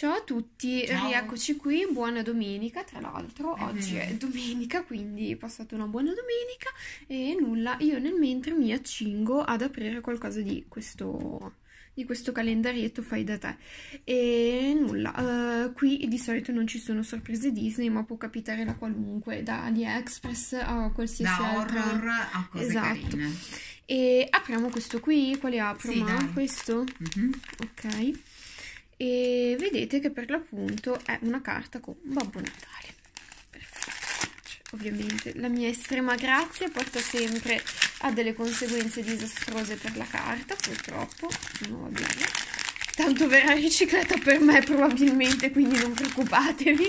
Ciao a tutti, Ciao. rieccoci qui, buona domenica, tra l'altro mhm. oggi è domenica, quindi passate una buona domenica e nulla, io nel mentre mi accingo ad aprire qualcosa di questo, di questo calendarietto fai da te e nulla, uh, qui di solito non ci sono sorprese Disney ma può capitare da qualunque, da AliExpress a qualsiasi da altra... horror a cose esatto. Carine. E apriamo questo qui, quale apro? Sì, questo? Mm-hmm. Ok e vedete che per l'appunto è una carta con Babbo Natale Perfetto. ovviamente la mia estrema grazia porta sempre a delle conseguenze disastrose per la carta purtroppo non va bene tanto verrà riciclata per me probabilmente quindi non preoccupatevi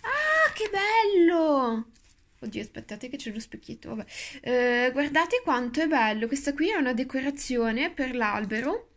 ah che bello Oddio, aspettate che c'è lo specchietto, vabbè. Eh, guardate quanto è bello. Questa qui è una decorazione per l'albero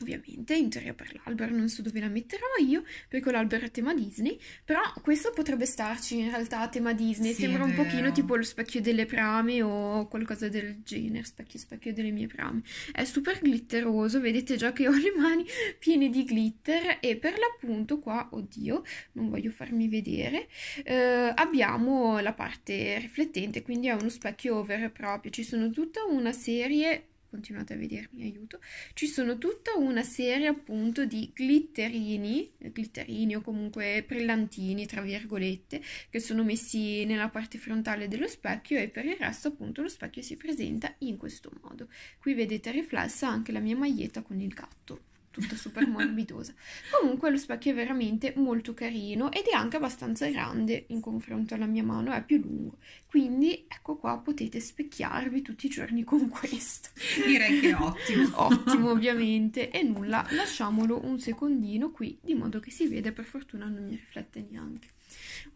Ovviamente, in teoria per l'albero non so dove la metterò io, perché l'albero è tema Disney, però questo potrebbe starci in realtà a tema Disney, sì, sembra un pochino tipo lo specchio delle prame o qualcosa del genere, specchio specchio delle mie prame. È super glitteroso, vedete già che ho le mani piene di glitter e per l'appunto qua, oddio, non voglio farmi vedere, eh, abbiamo la parte riflettente, quindi è uno specchio vero e proprio, ci sono tutta una serie continuate a vedermi, aiuto, ci sono tutta una serie appunto di glitterini, glitterini o comunque brillantini, tra virgolette, che sono messi nella parte frontale dello specchio e per il resto appunto lo specchio si presenta in questo modo. Qui vedete riflessa anche la mia maglietta con il gatto tutta super morbidosa. Comunque lo specchio è veramente molto carino ed è anche abbastanza grande in confronto alla mia mano, è più lungo. Quindi ecco qua potete specchiarvi tutti i giorni con questo. Direi che è ottimo. ottimo ovviamente. E nulla, lasciamolo un secondino qui di modo che si vede, per fortuna non mi riflette neanche.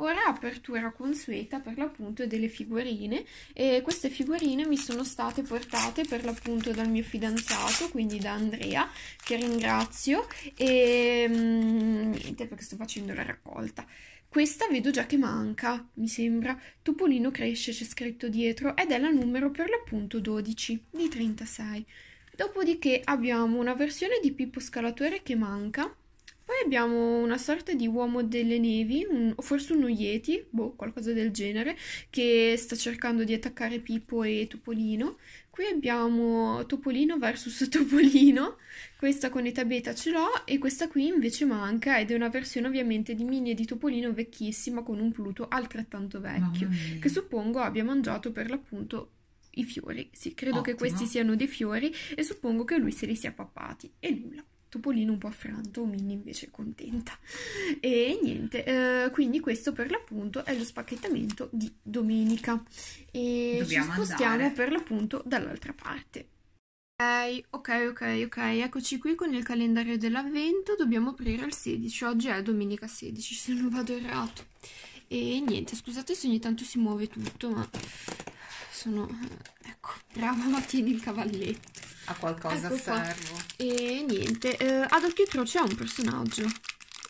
Ora apertura consueta per l'appunto delle figurine e queste figurine mi sono state portate per l'appunto dal mio fidanzato, quindi da Andrea, che ringrazio ringrazio e mm, niente perché sto facendo la raccolta questa vedo già che manca, mi sembra. Topolino cresce, c'è scritto dietro, ed è la numero per l'appunto 12 di 36. Dopodiché abbiamo una versione di Pippo Scalatore che manca, poi abbiamo una sorta di uomo delle nevi, un, o forse uno Yeti, boh, qualcosa del genere, che sta cercando di attaccare Pippo e Topolino. Qui abbiamo Topolino vs Topolino, questa con età beta ce l'ho e questa qui invece manca ed è una versione ovviamente di Mini e di Topolino vecchissima con un Pluto altrettanto vecchio, che suppongo abbia mangiato per l'appunto i fiori. Sì, credo Ottimo. che questi siano dei fiori e suppongo che lui se li sia pappati e nulla. Topolino un po' affranto, Minnie invece contenta. E niente, eh, quindi questo per l'appunto è lo spacchettamento di domenica. E Dobbiamo ci spostiamo andare. per l'appunto dall'altra parte. Ok, ok, ok, eccoci qui con il calendario dell'avvento. Dobbiamo aprire il 16. Oggi è domenica 16, se non vado errato. E niente, scusate se ogni tanto si muove tutto, ma sono... Ecco, brava, ma tieni il cavalletto a qualcosa ecco servo. E niente, eh, ad occhio e croce ha un personaggio.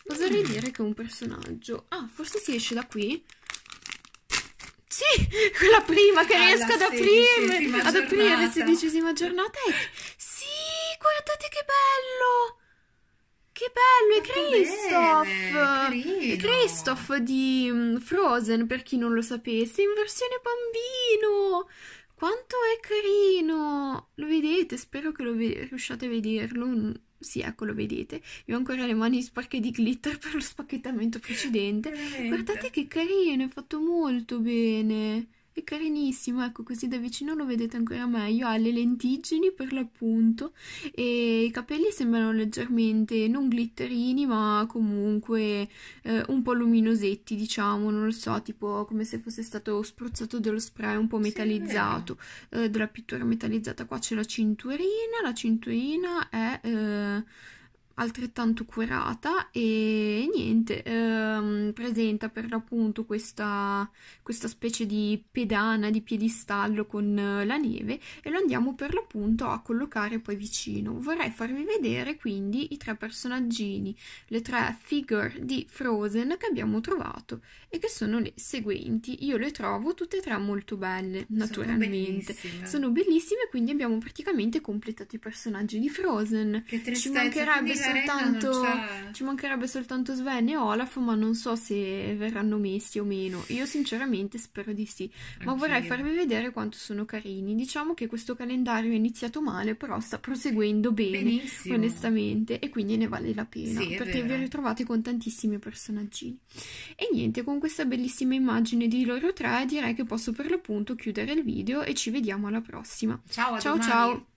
Oserei mm. dire che è un personaggio. Ah, forse si esce da qui. Sì, quella prima che Alla riesco ad aprire, ad aprire sedicesima giornata. E... Eh, sì, guardate che bello! Che bello, è ecco, Christoph! È Christoph di mm, Frozen, per chi non lo sapesse, in versione bambino! Quanto è carino! Lo vedete? Spero che lo ve- riusciate a vederlo. Mm, sì, ecco, lo vedete. Io ho ancora le mani sporche di glitter per lo spacchettamento precedente. Veramente. Guardate che carino, è fatto molto bene. È carinissimo, ecco, così da vicino lo vedete ancora meglio. Ha le lentiggini per l'appunto e i capelli sembrano leggermente non glitterini, ma comunque eh, un po' luminosetti, diciamo, non lo so, tipo come se fosse stato spruzzato dello spray un po' metallizzato, sì, eh, della pittura metallizzata. Qua c'è la cinturina, la cinturina è... Eh, altrettanto curata e niente, ehm, presenta per l'appunto questa, questa specie di pedana di piedistallo con eh, la neve e lo andiamo per l'appunto a collocare poi vicino. Vorrei farvi vedere quindi i tre personaggini, le tre figure di Frozen che abbiamo trovato e che sono le seguenti. Io le trovo tutte e tre molto belle, naturalmente. Sono bellissime, sono bellissime quindi abbiamo praticamente completato i personaggi di Frozen. Che tristezza, Ci mancherebbe soltanto, ci mancherebbe soltanto Sven e Olaf, ma non so se verranno messi o meno. Io sinceramente spero di sì, ma Anch'io. vorrei farvi vedere quanto sono carini. Diciamo che questo calendario è iniziato male, però sta proseguendo bene, Benissimo. onestamente, e quindi ne vale la pena, sì, perché vero. vi ritrovate con tantissimi personaggi. E niente, con questa bellissima immagine di loro tre direi che posso per l'appunto chiudere il video e ci vediamo alla prossima. Ciao, ciao, domani. ciao.